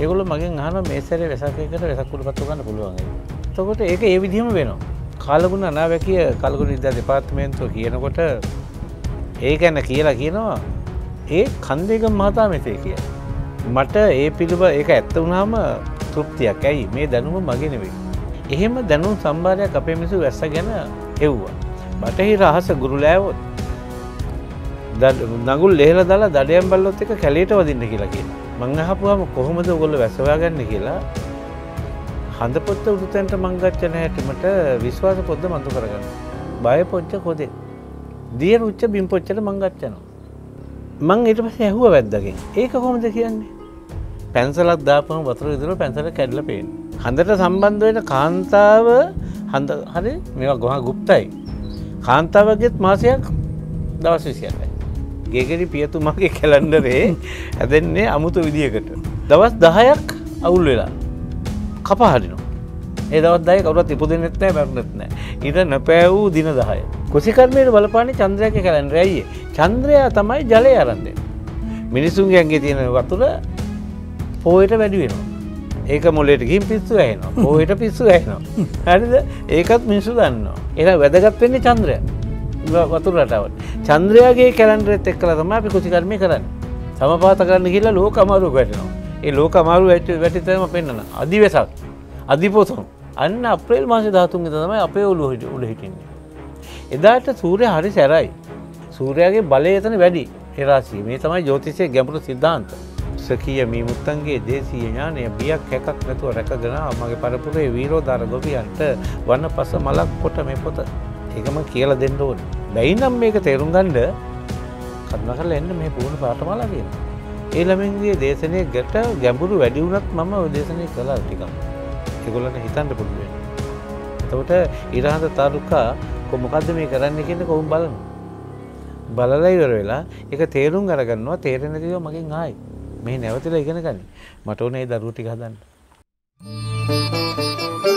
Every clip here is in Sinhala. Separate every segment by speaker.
Speaker 1: ඒගොල මගින් අහන මේසර වෙසකකට වෙසක්කුල පත්තු ගන්න පුළුවන් තකොට ඒක ඒ විදිහම වෙනවා කාලගුණ අනාවැකිය කල්ගුණ ඉද දෙපාත්මේන්තුව කියනකොට ඒකැන්න කියලා කියනවා ඒ කන්දේක මහතා මෙතේ කිය මට ඒ පිළිබ ඒක ඇත්ත වුණාම තෘප්තියක් ඇයි මේ දැනුම මගෙනවෙයි එහෙම දැනුම් සම්බාරයක් අපේ මිසු වැස්ස ගැන එව්වා බටහි රහස ගුරුලෑවොත් දඟුල් ලෙහල දලා දඩයම් බල්ලොත් එක කැලේට වදින්න කියලා කියලා මං අහපුුවම කොහොමද ගොල්ල වැසවාගන්න කියලා හඳපොත්ත උරුතැන්ට මංගච්චන හැටමට විශ්වාස පොද්ද මතු කරගන්න. බය පොච්ච කොදේ. දිය රුච්ච බිම්පොච්චට මංගච්චනවා. මං ඉට පස ඇහුව වැද්දගෙන් ඒක කොමද කියන්නේ. පැන්සලක් දාපම වතුර ඉදුර පැන්සල කැඩල පේෙන්. හඳට සම්බන්ධවෙන කාන්තාව හඳ හරි මෙවා ගොහ ගුප්තයි. කාන්තාවගේත් මාසයක් දවස් විසියන්න. ගෙගරි පියතුමාගේ කැලන්ඩරේ ඇදෙන්නේ අමුතු විදිහකට. දවස් දහයක් අවුල් වෙලා කපහරිනවා. ඒදවත් අය කවරත් ඉපදෙන නෙත්නෑ පැරනෙත්න ඉට නැපෑවූ දින දහය. කොසිකර්මයට බලපාන චන්ද්‍රයක කැලන් රැයි චන්ද්‍රයා තමයි ජලය අරන්ද. මිනිසුන්ගේ ඇන්ගේ තියෙන වතුර පෝයට වැඩිවෙනවා. ඒක මොලට ගින් පිස්සු ඇනවා පෝහට පිස්සු ඇනවා. හරිද ඒකත් මිනිසු දන්නවා. එ වැදගත් වෙන්නේ චන්ද්‍රය. වතුර රටාවට. චන්ද්‍රයාගේ කැලන්ඩරෙත් එක් කළ තම අපි කුසිකර්මය කරන්න. සමපාත කරන්න කියලා ලෝක අමාරු වැටනවා. ඒ ලෝක අමාරු වැට වැටිතම පෙන්න්න අධිවෙසක් අධිපෝසනු. අන්න අප්‍රේල් මාස ධාතුන්ග තමයි අපේ ඔලු හිට උඩ හිටින්නේ. එදාට සූරය හරි සැරයි. සූරයාගේ බලය එතන වැඩි එරාසී මේ තමයි ජෝතිසය ගැඹුරු සිද්ධාන්ත. සකීය මීමුත්තන්ගේ දේශීය ඥානය බියක් හැකක් නැතුව රැකගෙන මගේ පරපුරේ වීරෝධර ගොපියන්ට වන්න පස මලක් කොට මේ පොත ඒකම කියලා දෙන්න ඕන බැයිනම් මේක තේරුම් ගන්ඩ කන්න කරල එන්න මේ පුුණු පාටමලා තියෙන ඒළමින්ගේ දේශනය ගැට ගැඹුරු වැඩිවුනත් මම දේශනය කලා ටිකම් එකගොලන්න හිතන්ට පුඩුවෙන් එතකොට ඉරහඳ තාරුකා කොමකක්ද මේ කරන්න කියන්න කොවුම් බලන්න බලලයිවර වෙලා එක තේරුම් අරගන්නවා තේරෙනතිව මගින් ආයි මේ නැවතිල ඉගෙනගන්න මටඕනේ දරුටි හදන්න. Thank you.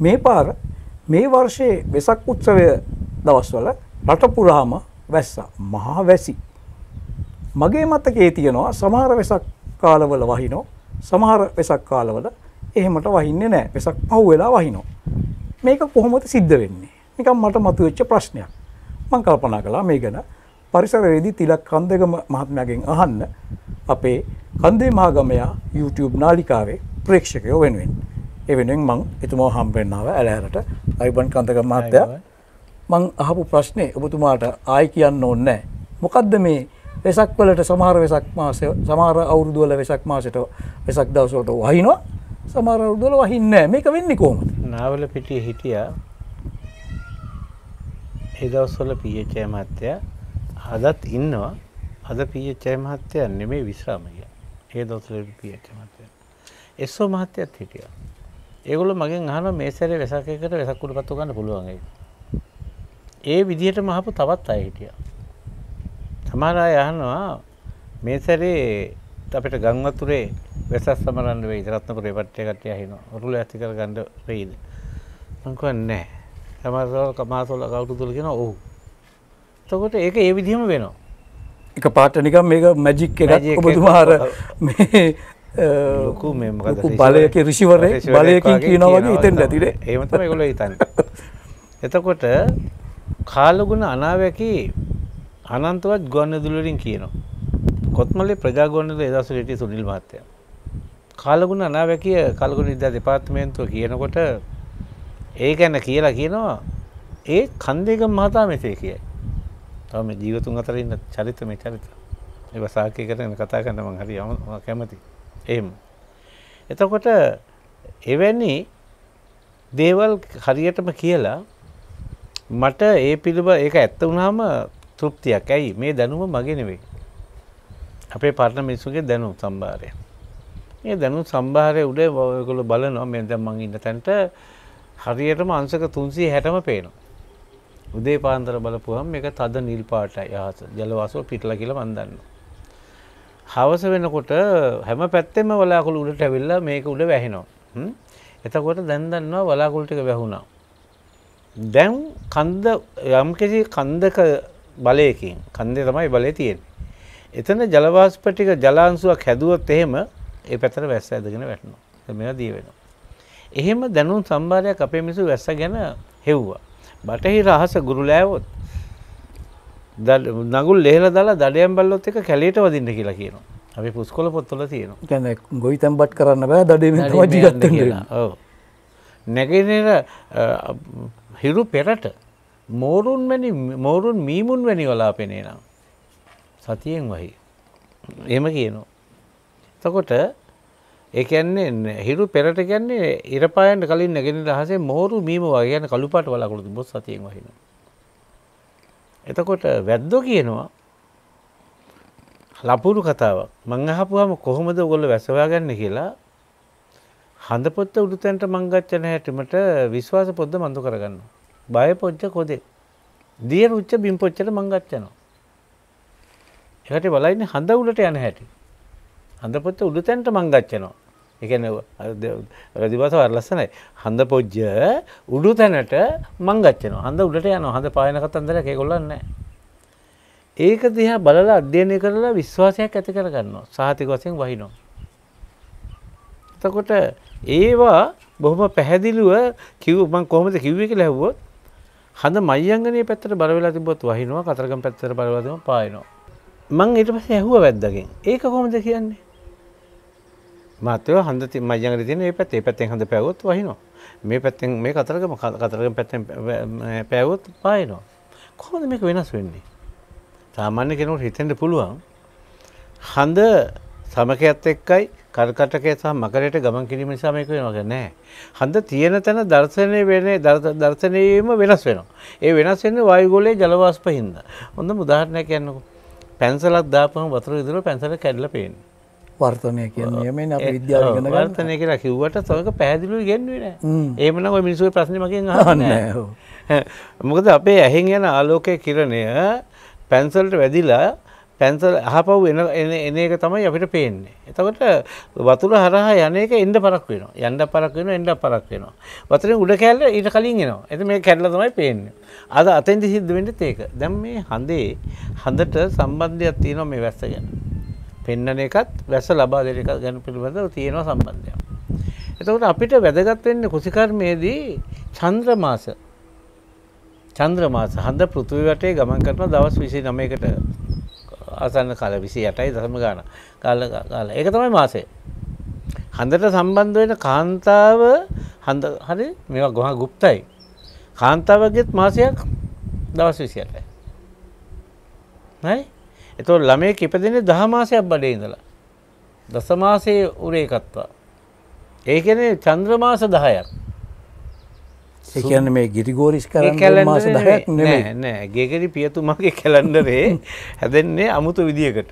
Speaker 2: මේ පාර මේ වර්ෂයේ වෙසක් උත්සවය දවස්වල රට පුරාම වැස්සා මහා වැසි. මගේ මතකේ තියෙනවා සමහර වෙසක් කාලවල වහිනෝ සමහර වෙසක් කාලවල එහෙමට වහින්නේ නෑ වෙසක් පහු වෙලා වහිනෝ. මේක කොහොමද සිද්ධ වෙන්නේ නිකම් මට මතුවෙච්ච ප්‍රශ්නයක්. මං කල්පනා කළා මේ ගැන පරිසරයේදී තිලක් කන්දගම මහත්මයාගෙන් අහන්න අපේ කන්දේ මහාගමයා YouTube නාලිකාවේ ප්‍රේක්ෂකයෝ වෙනුවෙන්. එවෙනෙන් මං එතුමා හම්බෙන්න්නාව ඇලහැරට අයිබන් කන්තක මහත්තයා මං අහපු ප්‍රශ්නය ඔබතුමාට ආය කියන්න ඕන්නෑ. මොකක්ද මේ වෙසක් වලට සමහර වෙසක් මාස සමාර අවුරුදුවල වෙසක් මාසට වෙසක්
Speaker 1: දවසට වහිනවා සමහර අවුරුදුවල වහින්න මේක වෙන්න කෝමට නාවල පිටිය හිටිය එදවස්වල පියචය මත්තය අදත් ඉන්නවා අද පියචය මහත්තය නෙමේ විශ්‍රාමය ඒ දොසල පියච මත්තය එස්සෝ මහත්තයත් හිටියා ඒගොල මගින් අහන මේසරේ වෙසකකට වෙසක්කුඩු පත්තු ගන්න පුළුවන්ගේ ඒ විදිහට මහපු තවත් අයහිටිය සමාරා යහනවා මේසරේ අපට ගංවතුරේ වෙසස් සමරන්න වේ ඉතරත්නපුරේ පට්ටය කටය හින ඔරුල ඇතිකර ගණඩ රෙයිද මංකවන්නේ සමරසවල් කමාසොල කවුතු තුළගෙන ඔහු තකොට ඒක ඒ විදිහම වෙනවා
Speaker 2: එක පාට නිකම් මේක මැජික්
Speaker 1: එක ඔබතුමාර ලොකු මෙමකු බලයක රිසිවර බලයකින් කියනවගේ ඉතෙන් ඇතිරේ ඒමතම ගොල හිතන්න එතකොට කාලගුණ අනාවැකි අනන්තවත් ගොන්න දුලරින් කියනවා කොත්මලේ ප්‍රජාගොන්නද එදසු ටි සුනිල් මහත්තය. කාලගුණ අනාවැකිය කල්ගුණ ඉද දෙපාර්ත්මේන්තුව කියනකොට ඒ ගැන කියලා කියනවා ඒ කන්දේක මහතා මෙසේ කියයි. තම ජීවතුන් අතර ඉන්න චරිත මේ චරිත. ඒ වසාකය කරන කතා කන්නම හරි ම කැමති. එම්. එතකොට එවැනි දේවල් හරියටම කියලා මට ඒ පිළිබ ඒක ඇත්ත වුණාම තෘප්තියක් ඇයි මේ දැනුම මගෙනවෙයි. අපේ පරණ මිනිසුගේ දැනුම් සම්භාරය. මේ දැනුම් සම්භාරය උඩේ ඔයකොල බලනවා මෙ දැම් මං ඉන්න තැන්ට හරියටම අංසක තුන්සී හැටම පේනවා. උදේ පාන්දර බලපුහම් එක තද නිල් පාට යහස ජලවාසෝ පිටල කියල වන්දන්න. හවස වෙනකොට හැම පැත්තෙම වලාකුළ උඩට ඇවිල්ල මේක උඩ වැහෙනවා. එතකොට දැන්දන්නවා වලාකුල්ටික වැැහුණා. දැන් කන්ද යම්කිසි කන්දක බලයකින් කන්දේ තමයි බලය තියෙන්. එතන ජලවාස්පටික ජලාන්සුවක් හැදුවත් එහෙම ඒ පැතර වැස්ස ඇදගෙන වැටනවා මෙ දී වෙනවා. එහෙම දැනුම් සම්බාරයක් අපේ මිසු වැස්ස ගැන හෙව්වා. බටහි රහස ගුරුලෑවොත් නගුල් ලෙහල දාලා දඩයම් බල්ලොත් එක කැලේට වදින්න කියලා කියනවා අපි පුස්කොල පොත්තොල තියෙනවා
Speaker 2: ගැන ගොයි තැම්බට් කරන්න බෑ දඩේ
Speaker 1: නැගෙනර හිරු පෙරට මෝරුන් වැනි මෝරුන් මීමුන් වැනි වලා පෙනේ නම් සතියෙන් වහි එම කියනවා තකොට ඒකන්නේ හිරු පෙරට ගැන්නේ ඉරපායන්ට කලින් නැගෙන රහසේ මෝරු මීම වගේ යන කළුපාට වලාකුළු බොස් සතියෙන් වහිනවා එතකොට වැද්දෝ කියනවා ලපුරු කතාවක් මං අහපුහම කොහොමද ගොල්ල වැසවා ගන්න කියලා හඳපොත්ත උඩුතැන්ට මංගච්චන හැටිමට විශ්වාස පොද්ද මඳු කරගන්න. බය පොච්ච කොදේ. දිය රුච්ච බිම් පොච්චට මංගච්චනවා. එකට බලයින්න හඳ උලට යන හැටි. හඳපොත්ත උඩුතැන්ට මංගච්චනවා. එකන රදිවස වරලස්සනයි හඳ පොජ්ජ උඩු තැනට මංගච්චන හඳ උඩට යන හඳ පායන කතන්දර කෙකොල්ලන්න ඒක දිහා බලලා අධ්‍යයනය කරලා විශ්වාසයක් ඇති කරගන්නවා සාහතික වසයෙන් වහිනෝ. එතකොට ඒවා බොහොම පැහැදිලුව කිව්මන් කොමද කිව්වක ලැහවොත් හඳ මයංගනය පැත්තට බලවෙලා තිබොත් වහිනවා කතරගම් පැත්තර බලවදම පායනවා. මං ඉට පස ඇහුව වැද්දකින් ඒක කොමද කියන්නේ මාතයෝ හඳ මජංගර තියෙන මේ පැත්තේ පැත්තෙන් හඳ පැවුවොත් වහිනවා. මේ පැත්තෙන් මේ කතරගම කතරගම පැත්තෙන් පැවුවොත් පායනවා. කොහොමද මේක වෙනස් වෙන්නේ? සාමාන්‍ය කෙනෙකුට හිතෙන්න පුළුවන් හඳ සමකයත් එක්කයි කරකටකය සහ මකරයට ගමන් කිරීම නිසා මේක වෙනවා කියලා නෑ. හඳ තියෙන තැන දර්ශනය වෙන්නේ දර්ශනයේම වෙනස් වෙනවා. ඒ වෙනස් වෙන්නේ වායුගෝලයේ ජල වාෂ්ප හින්දා. හොඳම උදාහරණයක් කියන්නකෝ. පැන්සලක් දාපුවම වතුර විදුර පැන්සල කැඩලා පේනවා.
Speaker 2: වර්තනය කියනීමෙන් අප විද්‍යාව ගන වර්තනය
Speaker 1: කියලා කිව්වට තවක පැදිලි ගෙන්වෙන ඒමන ඔය මිනිසුව ප්‍රශ්නමකින් හන්න මොකද අපේ ඇහෙන් යන ආලෝකය කිරණය පැන්සල්ට වැදිලා පැන්සල් අහපව් එන එන එක තමයි අපිට පේන්නේ. එතකොට වතුර හරහා යන එක එන්න පරක් වෙනවා. යන්න පරක් වෙනවා, එන්න පරක් වෙනවා. වතුරේ උඩ කැල්ල ඊට කලින් එනවා. එතකොට මේක කැඩලා තමයි පේන්නේ. අද අතෙන්දි සිද්ධ වෙන්නේ ඒක. දැන් මේ හඳේ හඳට සම්බන්ධයක් තියෙනවා මේ වැස්ස ගැන. පෙන්නන එකත් වැස ලබා දෙන එකත් ගැන පිළිබඳව තියෙනවා සම්බන්ධයක්. එතකොට අපිට වැදගත් වෙන්නේ කුසිකර්මයේදී චන්ද්‍රමාස චන්ද්‍රමාස හඳ පෘථිවි වටේ ගමන් කරන දවස් 29කට ආසන්න කාල 28යි දශම ගාන කාල කාල. ඒක තමයි මාසය. හඳට සම්බන්ධ වෙන කාන්තාව හඳ හරි මේවා ගොහා গুপ্তයි. කාන්තාවගේත් මාසයක් දවස් 28යි. නේද? එතකොට ළමයෙක් ඉපදෙන්නේ 10 මාසයක් බඩේ ඉඳලා. දස මාසයේ උරේකත්වා. ඒ කියන්නේ චන්ද්‍ර මාස 10ක්.
Speaker 2: ඒ කියන්නේ මේ ගිරිගෝරිස් කරන්නේ මාස 10ක් නෙමෙයි. නෑ
Speaker 1: නෑ ගේගරි පියතුමාගේ කැලෙන්ඩරේ හැදෙන්නේ අමුතු විදියකට.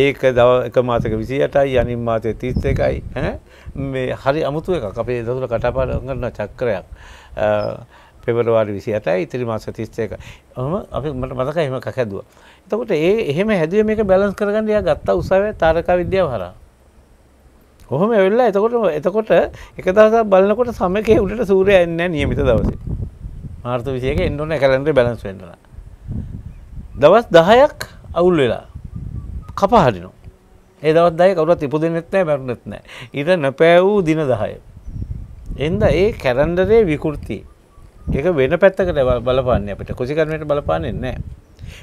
Speaker 1: ඒක දව එක මාසක 28යි අනිත් මාසෙ 31යි ඈ මේ හරි අමුතු එකක් අපේ දතුල කටපාඩම් කරන චක්‍රයක්. පෙබරවාරි 28යි ඉතිරි මාස 31. ඔහම අපි මට මතකයි එහෙම එකක් හැදුවා. එතකොට ඒ එහෙම හැදුව මේක බැලන්ස් කරගන්න යා ගත්තා උසාව තාරකා විද්‍යාව හරා. ඔහොම වෙල්ලා එතකොට එතකොට එක දවසක් බලනකොට සමකේ උඩට සූර්යය එන්නේ නියමිත දවසේ. මාර්තු 21 එන්න ඕනේ කැලෙන්ඩරේ බැලන්ස් වෙන්න. දවස් 10ක් අවුල් වෙලා කපා හරිනවා. ඒ දවස් 10 කවුරුත් ඉපදෙන්නෙත් නැහැ මැරුණෙත් නැහැ. ඊට නොපෑවූ දින 10. එන්ද ඒ කැලෙන්ඩරේ විකෘති. ඒක වෙන පැත්තකට බලපාන්නේ අපිට. කුසිකර්මයට බලපාන්නේ නැහැ.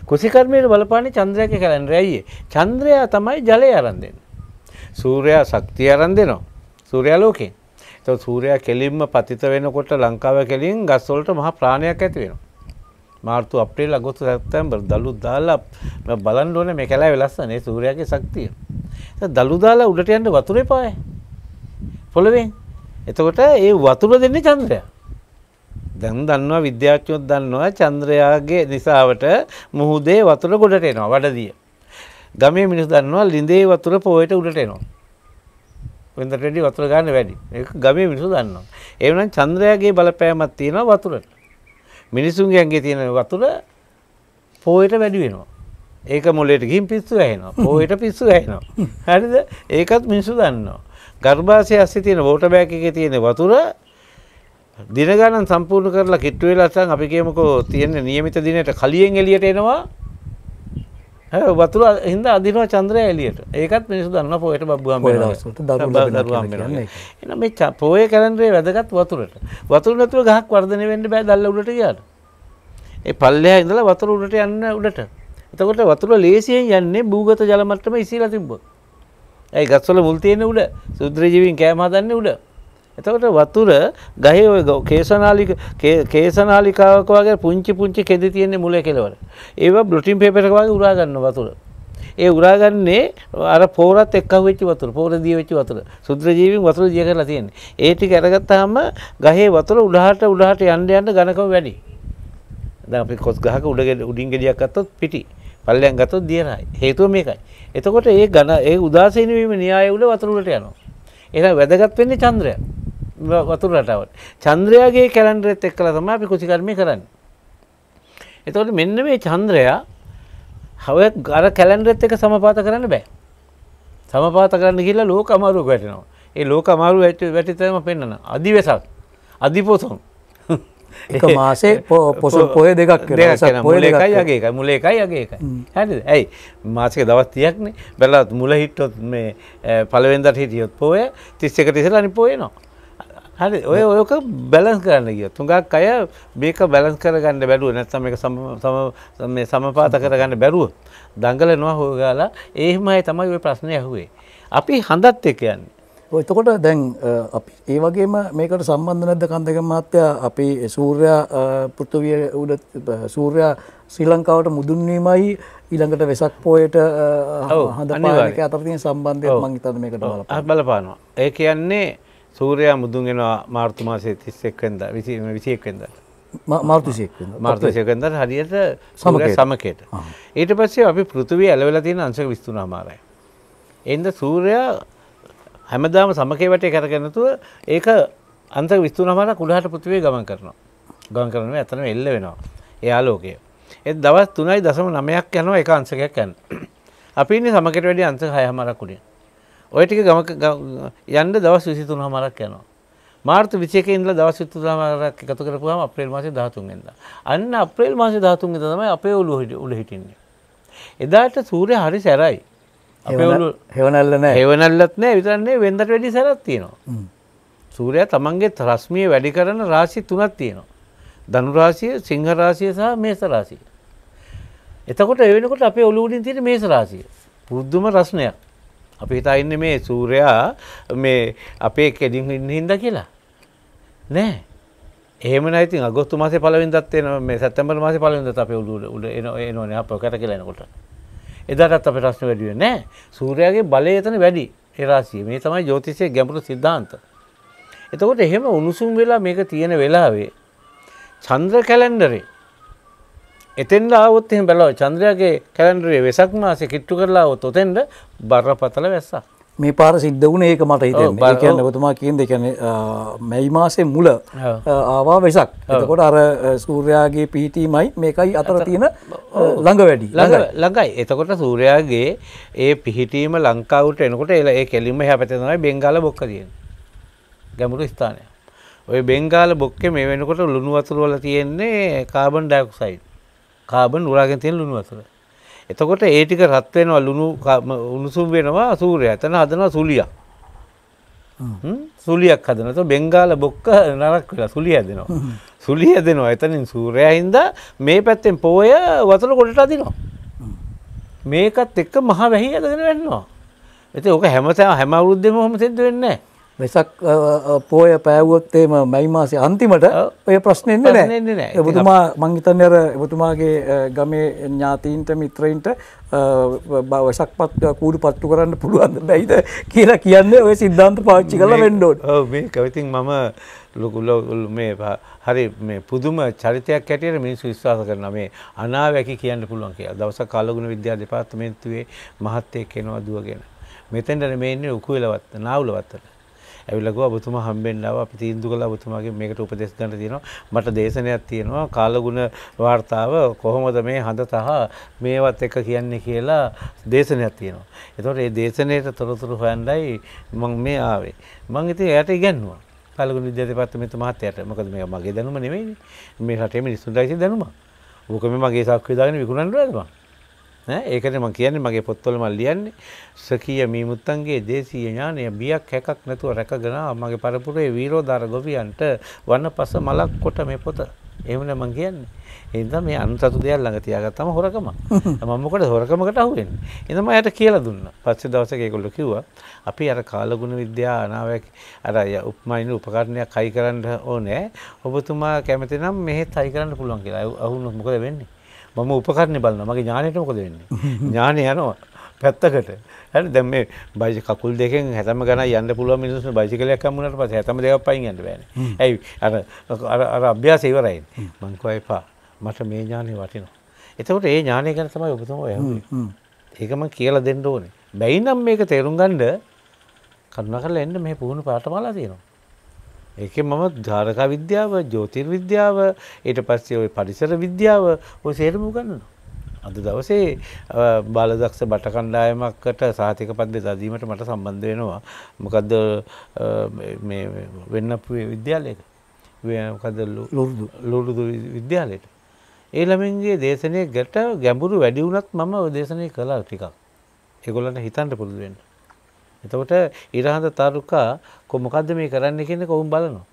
Speaker 1: කුසිකර්මයට බලපාන්නේ චන්ද්‍රයාගේ කැලෙන්ඩරය. ඇයි චන්ද්‍රයා තමයි ජලය අරන් දෙන්නේ. සූර්යයා ශක්තිය අරන් දෙනවා. සූර්යා ලෝකයෙන්. එතකොට සූර්යයා කෙලින්ම පතිත වෙනකොට ලංකාව කෙලින් ගස් වලට මහා ප්‍රාණයක් ඇති වෙනවා. මාර්තු අප්‍රේල් අගෝස්තු සැප්තැම්බර් දළු දාලා බලන්න ඕනේ මේ කැලෑවේ ලස්සනේ සූර්යාගේ ශක්තිය. දළු දාලා උඩට යන්න වතුරේ පාය. පොළවෙන්. එතකොට ඒ වතුර දෙන්නේ චන්ද්‍රයා. දැන් දන්නවා විද්‍යාඥයොත් දන්නවා චන්ද්‍රයාගේ නිසාවට මුහුදේ වතුර ගොඩට එනවා වඩදිය. ගමේ මිනිස් දන්නවා ලිඳේ වතුර පොයට උඩට එනවා. වෙනදට වැඩි වතුර ගන්න වැඩි. ඒක ගමේ මිනිස්සු දන්නවා. ඒ වෙනම් චන්ද්‍රයාගේ බලපෑමක් තියෙනවා වතුරට. මිනිසුන්ගේ ඇඟේ තියෙන වතුර පොයට වැඩි වෙනවා. ඒක මොලේට ගින් පිස්සු ඇහෙනවා. පොයට පිස්සු ඇහෙනවා. හරිද? ඒකත් මිනිස්සු දන්නවා. ගර්භාෂයේ ඇස්සේ තියෙන වෝටර් බෑග් එකේ තියෙන වතුර දිනගණන් සම්පූර්ණ කරලා කිට්ටු වෙලා නැත්නම් අපි කියමුකෝ තියෙන નિયમિત දිනයට කලියෙන් එළියට එනවා හැ වතුර හින්දා අදිනවා චන්ද්‍රය එළියට. ඒකත් මිනිස්සු දන්නවා පොයට බබ්බුම් වෙනවා. එහෙනම් මේ පොයේ කැලෙන්ඩරේ වැදගත් වතුරට. වතුර නැතුව ගහක් වර්ධනය වෙන්න බෑ දැල්ල උඩට ගියාට. ඒ පල්ලෙහා ඉඳලා වතුර උඩට යන්න උඩට. එතකොට වතුර ලේසියෙන් යන්නේ භූගත ජල මට්ටම ඉසීලා තිබ්බොත්. ඒ ගස්වල මුල් තියෙන උඩ සුද්‍ර ජීවීන් කෑම හදන්නේ උඩ. එතකොට වතුර ගහේ ඔය කේසනාලික කේසනාලිකාවක් වගේ පුංචි පුංචි කෙදි තියෙන්නේ මුලේ කෙලවර. ඒවා බ්ලොටින් පේපර් එකක වගේ උරා ගන්න වතුර. ඒ උරාගන්නේ අර පෝරත් එක්කව වෙච්ච වතුර පෝර දිය වෙච්ච වතුර සුද්‍ර ජීවීන් වතුර දිය කරලා තියෙන්නේ. ඒ ටික අරගත්තාම ගහේ වතුර උඩහාට උඩහාට යන්න යන්න ඝනකම වැඩි. දැන් අපි කොස් ගහක උඩ උඩින් ගෙඩියක් අත්තොත් පිටි. පල්ලෙන් ගත්තොත් දියරයි. හේතුව මේකයි. එතකොට ඒ ඝන ඒ උදාසීන වීම න්‍යාය උල වතුර උඩට යනවා. එහෙනම් වැදගත් වෙන්නේ චන්ද්‍රයා. වතුර රටාවට චන්ද්‍රයාගේ කැලන්ඩරෙත් එක් කළ තම අපි කුසිකර්මය කරන්න. එතවට මෙන්න මේ චන්ද්‍රයා හව ගර කැලන්ඩරෙත් එක සමපාත කරන්න බෑ සමපාත කරන්න කියලා ලෝක අමාරු වැටනවා ඒ ලෝක අමාරු ඇට වැටිතම පෙන්න්නන අධිවෙසක් අධිපොසොන් මාසේ පොස පොය දෙකක් මුලකයි යගේ මුලේකයි යගේ හැටි ඇයි මාසක දවස් තියක්නේ බැලත් මුල හිට්ටොත් මේ පළවෙන්දට හිටියොත් පෝය තිස්සකට ඉසලනි පෝයනවා හරි ඔය ඔයක බැලන්ස් කරන්න ගිය තුඟක් අය මේක බැලන්ස් කරගන්න බැරුව නැත්තම් එක සමපාත කරගන්න බැරුව දඟලනවා හෝගාලා ඒහමයි තමයි ඔය ප්‍රශ්නය ඇහුවේ. අපි හඳත් එක යන්න. එතකොට
Speaker 2: දැන් ඒ වගේම මේකට සම්බන්ධ නැද්ද කන්දක මහත්තයා අපි සූර්යා පෘථවිය උඩ සූර්යා ශ්‍රී ලංකාවට මුදුන්වීමයි ඊළඟට වෙසක් පෝයට හඳ අතර සම්බන්ධය මං ඉතන මේකට
Speaker 1: බලපානවා. ඒ කියන්නේ සූරයා මුදුන් වෙනවා මාර්තු මාසේ 31 වෙනිදා 21 වෙනිදා
Speaker 2: මාර්තු 21 වෙනිදා මාර්තු 21
Speaker 1: වෙනිදා හරියට සූර්යා සමකයට ඊට පස්සේ අපි පෘථිවිය ඇලවෙලා තියෙන අංශක 23මාරයි එන්ද සූර්යා හැමදාම සමකේ වටේ කරගෙන නැතුව ඒක අංශක 23මාර කුලහට පෘථිවිය ගමන් කරනවා ගමන් කරනවා එතනම එල්ල වෙනවා ඒ ආලෝකය ඒ දවස් 3.9ක් යනවා එක අංශකයක් යන අපි ඉන්නේ සමකයට වැඩි අංශක 6මාරක් උඩින් ඔය ටික ගම යන්න දවස් 23 හමාරක් යනවා. මාර්තු 21 ඉඳලා දවස් 23 හමාරක් එකතු කරපුවාම අප්‍රේල් මාසේ 13 වෙනිදා. අන්න අප්‍රේල් මාසේ 13 වෙනිදා තමයි අපේ ඔළුව උඩ හිටින්නේ. එදාට සූර්යයා හරි සැරයි. අපේ ඔළුව හෙවණල්ල නැහැ. හෙවණල්ලත් නැහැ විතරනේ වෙන්දට වැඩි සැරක් තියෙනවා. සූර්යයා තමන්ගේ රශ්මිය වැඩි කරන රාශි තුනක් තියෙනවා. ධනු රාශිය, සිංහ රාශිය සහ මේෂ රාශිය. එතකොට ඒ වෙනකොට අපේ ඔළුව උඩින් තියෙන මේෂ රාශිය. පුදුම රස්නයක්. අපි හිතා ඉන්නේ මේ සූර්යා මේ අපේ කෙලින් ඉන්න හින්දා කියලා. නෑ. එහෙම නම් ඉතින් අගෝස්තු මාසේ පළවෙනිදත් එන මේ සැප්තැම්බර් මාසේ පළවෙනිදත් අපේ උඩ උඩ එන එනෝනේ අපව කැට කියලා එනකොට. එදාටත් අපේ ප්‍රශ්න වැඩි වෙන්නේ නෑ. සූර්යාගේ බලය එතන වැඩි. ඒ රාශිය. මේ තමයි ජ්‍යොතිෂයේ ගැඹුරු સિદ્ધාන්ත. එතකොට එහෙම උණුසුම් වෙලා මේක තියෙන වෙලාවේ චන්ද්‍ර කැලෙන්ඩරේ එතෙන්ට ආවොත් එහෙම බැලුවා චන්ද්‍රයාගේ කැලෙන්ඩරේ වෙසක් මාසේ කිට්ටු කරලා ආවොත් ඔතෙන්ට බරපතල වැස්සා.
Speaker 2: මේ පාර සිද්ධ වුණේ ඒක මට හිතෙන්නේ. ඒ කියන්නේ ඔබතුමා කියන දේ කියන්නේ මැයි මාසේ මුල ආවා වෙසක්. එතකොට අර සූර්යාගේ පිහිටීමයි මේකයි අතර තියෙන ළඟ වැඩි. ළඟ
Speaker 1: ළඟයි. එතකොට සූර්යාගේ ඒ පිහිටීම ලංකාවට එනකොට ඒ කෙලින්ම එහා පැත්තේ තමයි බෙන්ගාල බොක්ක තියෙන්නේ. ගැඹුරු ස්ථානය. ඔය බෙංගාල බොක්කේ මේ වෙනකොට ලුණු වතුර වල තියෙන්නේ කාබන් ඩයොක්සයිඩ්. කාබන් උරාගෙන තියෙන ලුණු වතුර. එතකොට ඒ ටික රත් වෙනවා ලුණු උණුසුම් වෙනවා සූර්යය. එතන හදනවා සුලියක්. සුලියක් හදනවා. તો බෙන්ගාල බොක්ක නරක් වෙලා සුලිය හදනවා. සුලිය හදනවා. එතනින් සූර්යයා හින්දා මේ පැත්තෙන් පොය වතුර කොටට අදිනවා. මේකත් එක්ක මහ වැහි ඇදගෙන වෙන්නවා. ඉතින් ඔක හැමතැන හැම අවුරුද්දෙම ඔහොම සිද්ධ වෙන්නේ නැහැ.
Speaker 2: මෙසක් පෝය පෑවොත්තේම මැයි මාසේ අන්තිමට ඔය ප්‍රශ්නෙන්න නෑ එබතුමා මංහිතන්නර එබතුමාගේ ගමේ ඥාතීන්ට මිත්‍රයින්ට බවසක් පත් කූඩු පත්තු කරන්න පුළුවන්ද බැයිද කියලා කියන්න ඔය සිද්ධාන්ත පාච්චි කල වෙන්ඩෝඩ්
Speaker 1: මේ කවිතින් මම ලොකුල්ලොල් මේ හරි මේ පුදුම චරිතයක් හැටියට මිනිස්සු විශ්වාස කරන මේ අනාවැකි කියන්න පුළුවන් කියලා දවස කල්ලගුණ විද්‍යා දෙපාර්තමේන්තුවේ මහත්තයෙක් එනවා දුවගෙන මෙතෙන්ට මේ ඉන්නේ උකුවෙලවත්ත නාවුලවත්තට ඇවිල්ලක ඔබතුමා හම්බෙන්න ආවා අපි තීන්දුව කළා ඔබතුමාගේ මේකට උපදෙස් ගන්න තියෙනවා මට දේශනයක් තියෙනවා කාලගුණ වார்த்தාව කොහොමද මේ හඳ තහ මේවත් එක කියන්නේ කියලා දේශනයක් තියෙනවා එතකොට මේ දේශනයට තොරතුරු හොයන්නයි මම මේ ආවේ මම ඉතින් එයාට ඉගැන්නුවා කාලගුණ විද්‍යාධිපත්‍යමේතු මහත්තයාට මොකද මේක මගේ දැනුම නෙමෙයිනේ මේ රටේ මිනිස්සුන්ටයි දැනුම ඕක මේ මගේ සාක්කුවේ දාගෙන විකුණන්න බෑද මම ඒකට ම කියන්නේ මගේ පොත්වල මල් ලියන්නේ සකීය මීමුත්තන්ගේ දේශීය ඥානය බියක් හැකක් නැතුව රැකගෙන මගේ පරපුරේ වීරෝධාර ගොවියන්ට වන්න පස මලක් කොට මේ පොත එමන මං කියන්නේ එද මේ අන්සතු දෙයක් ළඟ තියාගත්තම හොරකම මමකට හොරකමකට අහුවෙන් එතම යට කියලා දුන්න පස්සේ දවසක කොල්ල කිව්වා අපි අර කාලගුණ විද්‍යා අනාවයක් අර අය උපමයින උපකරණයක් කයි කරන්න ඕනෑ ඔබතුමා කැමති නම් මෙහෙත් අයි කරන්න පුළුවන් කියලා අහුුණු මොකද වෙන්නේ මම උපකරණය බලන්න මගේ ඥානයට මොකද වෙන්නේ ඥානය යනවා පැත්තකට හරි දැන් මේ බයිසි කකුල් දෙකෙන් හැතම ගණන් යන්න පුළුවන් මිනිස්සු බයිසිකලයක් හම්බුනට පස්සේ හැතම දෙකක් පයින් යන්න බෑනේ ඇයි අර අර අර අභ්‍යාසය ඉවරයිනේ මං කෝ එපා මට මේ ඥානෙ වටිනවා එතකොට ඒ ඥානය ගැන තමයි ඔබතුම ඔය ඒක මං කියලා දෙන්න ඕනේ බැයි නම් මේක තේරුම් ගන්න කරුණාකරලා එන්න මේ පුහුණු පාඨමාලා තියෙනවා ඒක මම ධාරක විද්‍යාව ජෝතිර් විද්‍යාව ඊට පස්සේ ඔය පරිසර විද්‍යාව ඔය සේරම උගන්වනවා. අද දවසේ බාලදක්ෂ බට කණ්ඩායමකට සාතික පද්දේ දදීමට මට සම්බන්ධ වෙනවා. මොකද්ද වෙන්නපු විද්‍යාලයක. මොකද ලුරුදු ලුරුදු විද්‍යාලයට. ඒ ළමින්ගේ දේශනය ගැට ගැඹුරු වැඩි වුණත් මම දේශනය කළා ටිකක්. ඒගොල්ලන්ට හිතන්න පුරුදු වෙන්න. එතකොට ඉරහඳ තරුකා කොමොකක්ද මේ කරන්න කියන්න කොවුම් බලනවා.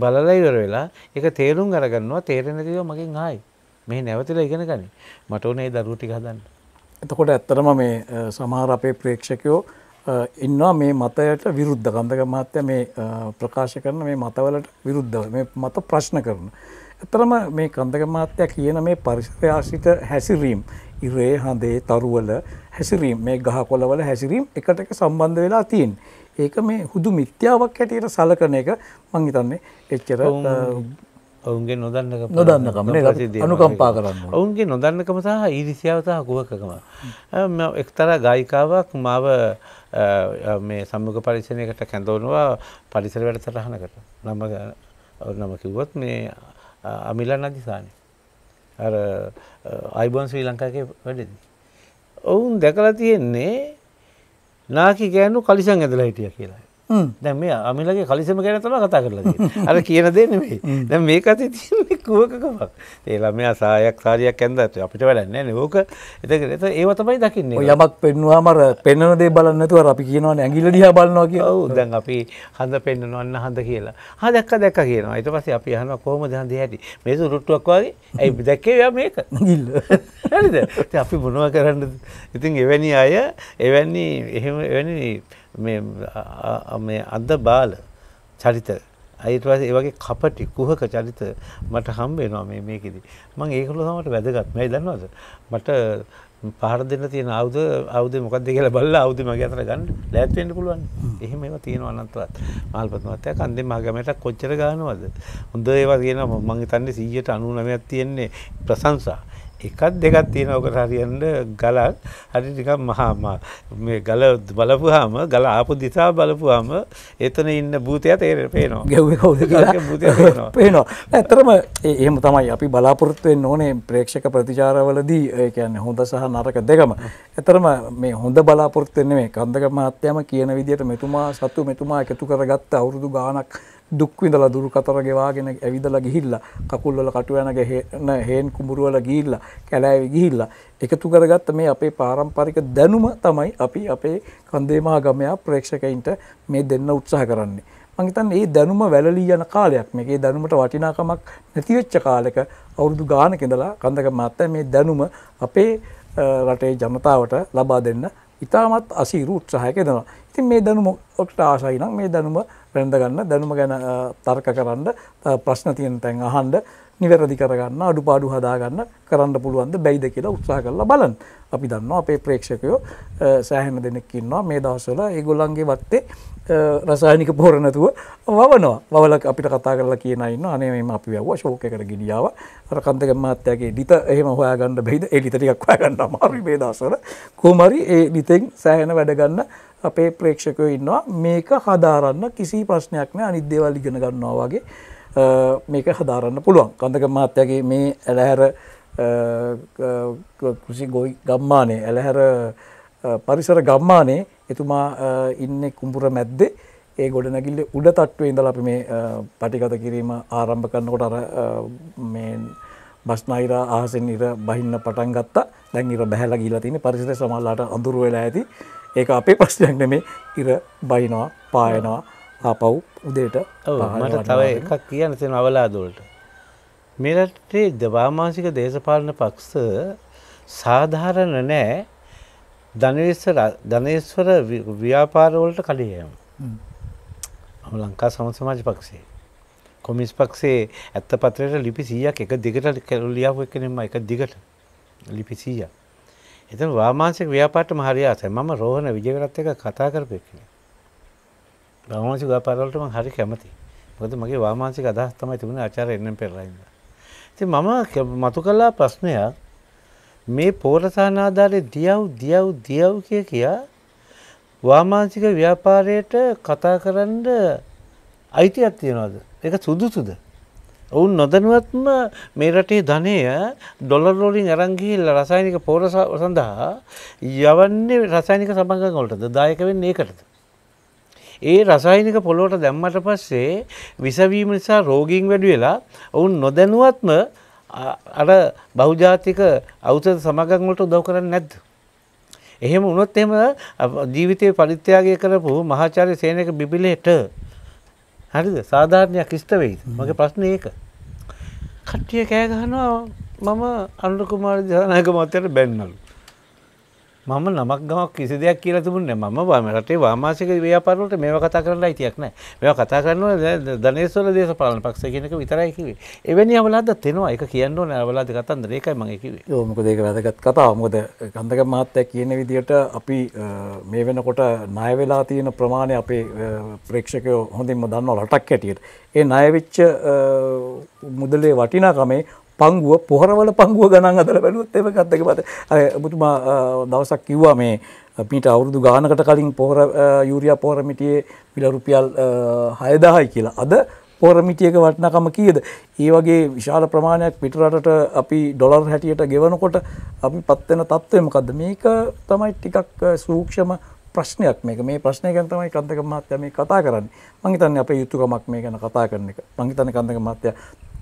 Speaker 1: බලලයිවර වෙලා එක තේරුම් අරගන්නවා තේරෙනතිව මගින් ආයි මේ නැවතිල ඉගෙන ගනි මට ඕනේ දරුටි හදන්න.
Speaker 2: එතකොට ඇත්තරම මේ සමහර අපේ ප්‍රේක්ෂකයෝ ඉන්නවා මේ මතයට විරුද්ධ ගන්ධක මහත්‍ය මේ ප්‍රකාශ කරන මේ මතවලට විරුද්ධව මේ මත ප්‍රශ්න කරන. ඇතරම මේ කන්දක මාත්‍යයක් කියන මේ පරිසරයාශිත හැසිරීම් ඉරේ හඳේ තරුවල හැසිරීම් මේ ගහ කොළවල හැසිරීම් එකට එක සම්බන්ධ වෙලා තියෙන්. ඒක මේ හුදු මිත්‍යාවක් හැටියට සලකන එක මං හිතන්නේ එච්චර
Speaker 1: ඔවුන්ගේ නොදන්න නොදන්නකම අනුකම්පා කරන්න ඔවුන්ගේ නොදන්නකම සහ ඊරිසියාවතහ කුවකකම එක්තර ගායිකාවක් මාව මේ සම්මුඛ පරිසනයකට කැඳවනවා පරිසර වැඩ සටහනකට නම නම කිව්වොත් මේ අමිලන් අධිසානය අර අයිබන් ශ්‍රී ලංකාගේ වැඩද. ඔවුන් දැකලා තියෙන්නේ නාකි ගෑනු කලිසං ඇදලා හිටිය කියලා. දැ මේ අමිලගේ කලිසම ගැන තම කතා කරලා අර කියන දෙනෙේ දැ මේ අතේ තියන්නේ කුවකකමක් ඒළමයා සායක් සාරියක් ඇන්දත් අපිට වැඩන්න නෝක එතක එත ඒවතමයි දකින්නේ යමක් පෙන්වා මර පෙන්වන දේ බලන්නතුව අපි කියනවා ඇගිල දිහ බලන්නවා කිය දැන් අපි හඳ පෙන්න්නනවන්න හඳ කියලා හ දැක්ක දැක් කියනවා අයිට පස අපි හන කොහම දහන්ද හැටි මේස රුට්ටුවක් වගේ ඇයි දැක්කේයා මේක ගිල්ල අපි මොනුව කරන්න ඉතින් එවැනි අය එවැන්නේ එහෙම එවැනි මේ මේ අද බාල චරිත ඊට පස්සේ ඒ වගේ කපටි කුහක චරිත මට හම්බ වෙනවා මේ මේකෙදි මම ඒකලෝ තමයි වැදගත් මම දන්නවද මට පහර දෙන්න තියෙන ආයුධ ආයුධේ මොකක්ද කියලා බලලා ආයුධ මගේ අතට ගන්න ලෑත් වෙන්න පුළුවන්. එහෙම ඒවා තියෙනවා අනන්තවත්. මහල්පත් මහත්තයා කන්දේ මාගමයට කොච්චර ගානවද? හොඳ ඒවා කියනවා මම හිතන්නේ 100ට 99ක් තියෙන්නේ ප්‍රශංසා. එකක් දෙකක් තියෙන ඕකට හරියන්න ගලක් හරි ටිකක් මහාම මේ ගල බලපුවාම ගල ආපු දිසා බලපුවාම එතන ඉන්න භූතය තේරෙන පේනවා ගැව්වේ කවුද කියලා භූතය පේනවා පේනවා ඇත්තටම
Speaker 2: එහෙම තමයි අපි බලාපොරොත්තු වෙන්න ඕනේ ප්‍රේක්ෂක ප්‍රතිචාරවලදී ඒ කියන්නේ හොඳ සහ නරක දෙකම ඇත්තටම මේ හොඳ බලාපොරොත්තු වෙන්නේ මේ කන්දක මහත්යම කියන විදිහට මෙතුමා සතු මෙතුමා එකතු කරගත්ත අවුරුදු ගාණක් දුක්විඳල දුරු කතර ගෙවාගෙන ඇවිදලා ගිහිල්ලා කකුල්වල කටුවැන ගෙහෙන හේන් කුඹුරුවල ගිහිල්ලා කැලෑවි ගිහිල්ලා එකතු කරගත්ත මේ අපේ පාරම්පරික දැනුම තමයි අපි අපේ කන්දේමහා ගමයා ප්‍රේක්ෂකයින්ට මේ දෙන්න උත්සාහ කරන්නේ. මං හිතන්නේ මේ දැනුම වැළලී යන කාලයක් මේකේ දැනුමට වටිනාකමක් නැති වෙච්ච කාලෙක අවුරුදු ගානක ඉඳලා කන්දක මාත්‍යා මේ දැනුම අපේ රටේ ජනතාවට ලබා දෙන්න ඉතාමත් අසීරු උත්සාහයක දෙනවා. ඉතින් මේ දැනුම ඔක්ට ආසයි නම් මේ දැනුම වැළඳගන්න දැනුම ගැන තර්ක කරන්න ප්‍රශ්න තියෙන තැන් අහන්න නිවැරදි කරගන්න අඩුපාඩු හදාගන්න කරන්න පුළුවන්ද බැයිද කියලා උත්සාහ කරලා බලන්න. අපි දන්නවා අපේ ප්‍රේක්ෂකයෝ සෑහෙන දෙනෙක් ඉන්නවා මේ දවස්වල ඒගොල්ලන්ගේ වත්තේ රසායනික පෝර නැතුව වවනවා වවල අපිට කතා කරලා කියන ඉන්න අනේ මේ අපි වැව්වා ෂෝක් එකට ගිඩියාව අර කන්දක මාත්‍යාගේ ඩිත එහෙම හොයාගන්න බැයිද ඒ ඩිත ටිකක් හොයාගන්න අමාරුයි මේ දවස්වල කොහොමරි ඒ ඩිතෙන් සෑහෙන වැඩ ගන්න අපේ ප්‍රේක්ෂකයෝ ඉන්නවා මේක හදාරන්න කිසි ප්‍රශ්නයක් නැහැ අනිත් දේවල් ඉගෙන ගන්නවා වගේ මේක හදාරන්න පුළුවන් කන්දක මාත්‍යාගේ මේ ඇලහැර කෘෂි ගොයි ගම්මානේ ඇලහැර පරිසර ගම්මානේ එතුමා ඉන්න කුඹුර මැද්දේ ඒ ගොඩනැගිල්ල උඩ තට්ටුවේ ඉඳලා අපි මේ පටිගත කිරීම ආරම්භ කරනකොට අර මේ බස්නාහිර අහසෙන් ඉර බහින්න පටන් ගත්තා. දැන් ඉර බහැලා ගිහිලා තියෙන පරිසරය සමහරලාට අඳුර වෙලා ඇති. ඒක අපේ ප්‍රශ්නයක් නෙමේ. ඉර බහිනවා, පායනවා,
Speaker 1: ආපහු උදේට මට තව එකක් කියන්න තියෙන අවලාදුවලට. මේ රටේ දවාමාසික දේශපාලන පක්ෂ සාධාරණ නැහැ. ධනවිස්සර ධනේස්වර ව්‍යාපාරවලට කඩයම් ලංකා සම සමාජ පක්ෂේ කොමිස් පක්ෂේ ඇත්ත පත්‍රයට ලිපි සීයක් එක දිගට කැරුලියාව එකනෙම එක දිගට ලිපි සීය එතන වාමාසික ව්‍යාපාට මහරියාසයි මම රෝහණ විජයකරත් එක කතා කරපෙක්න වාමාසික ව්‍යාපාරවලටම හරි කැමති මොකද මගේ වාමාසික අදහස් තමයි තිබුණ ආචාර එන්නම් පෙරලයින්න ඉතින් මම මතු කළා ප්‍රශ්නයක් මේ පෝරසානාධාරය දියව් දියව් දියව් කිය කියා වාමාංසික ව්‍යාපාරයට කතා කරන්න අයිතියක් තියෙනවාද එක සුදුසුද ඔවුන් නොදනුවත්ම මේ රටේ ධනය ඩොලරෝලින් අරංගිහිල්ල රසායනික පෝර සඳහා යවන්නේ රසායනික සබංගකොලටද දායකවෙන්න ඒකටද ඒ රසායනික පොළොවට දැම්මට පස්සේ විසවීම නිසා රෝගීන් වැඩි වෙලා ඔවුන් නොදැනුවත්ම අර බෞජාතික අවුසද සමගන් වලට උදව් කරන්නේ නැද්ද? එහෙම වුණොත් එහෙම ජීවිතේ පරිත්‍යාගය කරපු මහාචාර්ය සේනක බිබිලේට හරිද සාධාරණයක් ඉෂ්ට වෙයිද? මගේ ප්‍රශ්නේ ඒක. කට්ටිය කෑ ගහනවා මම අනුර කුමාර ජනනායක මහත්තයාට බැන්නලු. මම නමක් ගමක් කිසි දෙයක් කියලා තිබුණේ මම බම රටේ වාමාසික ව්‍යාපාරවලට මේව කතා කරන්න අයිතියක් නැහැ. මේවා කතා කරනවා ධනේශ්වර දේශපාලන පක්ෂය කියන එක විතරයි කිව්වේ. එවැනි අවලාද්දක් තේනවා. ඒක කියන්න ඕනේ අවලාද කතන්දර. ඒකයි මම කිව්වේ. ඔව් මොකද ඒක වැදගත් කතාවක්. මොකද ගන්ධක මහත්තයා
Speaker 2: කියන විදිහට අපි මේ වෙනකොට ණය වෙලා තියෙන ප්‍රමාණය අපේ ප්‍රේක්ෂකයෝ හොඳින්ම දන්නවා රටක් හැටියට. ඒ ණය වෙච්ච මුදලේ වටිනාකමේ පංගුව පොහරවල පංගුව ගණන් අතර බැලුවත් එම කත්තක පත ඔබතුමා දවසක් කිව්වා මේ පිට අවුරුදු ගානකට කලින් පොහර යුරයා පෝරමිටියේ විලරුපියල් හයදාහයි කියලා අද පෝරමිටියක වටනකම කියද. ඒ වගේ විශාල ප්‍රමාණයක් පිටරටට අපි ඩොලර් හැටියට ගෙවනකොට අපි පත්වෙන තත්ත්වයමකද මේක තමයි ටිකක් සූක්ෂම ප්‍රශ්නයක් මේක මේ ප්‍රශ්නයකන් තමයි කන්දක මහත්‍ය මේ කතා කරන්න මංහිතන්න අප යුතුකමක් මේ ගැන කතා කරන එක මංහිතන කන්දක මහත්‍ය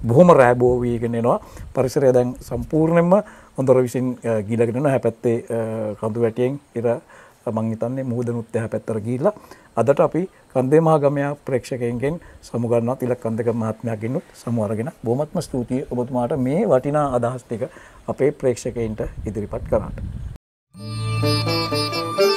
Speaker 2: බොහොම රෑබෝ වීගෙනෙනවා පරිසරය දැන් සම්පූර්ණයෙන්ම හොඳොර විසින් ගිලගෙනෙන හැපැත්තේ කඳු වැටියෙන් ඉර මංහිතන්නේ මුහදනුත් එහැ පැත්තර ගිල්ල අදට අපි කන්දේ මහාගමයා ප්‍රේක්ෂකයන්ගෙන් සමුගන්නවා තිලක් කන්දක මහත්මයක්ගෙන්නුත් සමුවරගෙන බොමත්ම ස්තුතියි ඔබතුමාට මේ වටිනා අදහස්තික අපේ ප්‍රේක්ෂකයින්ට ඉදිරිපත් කරන්නට. Thank you.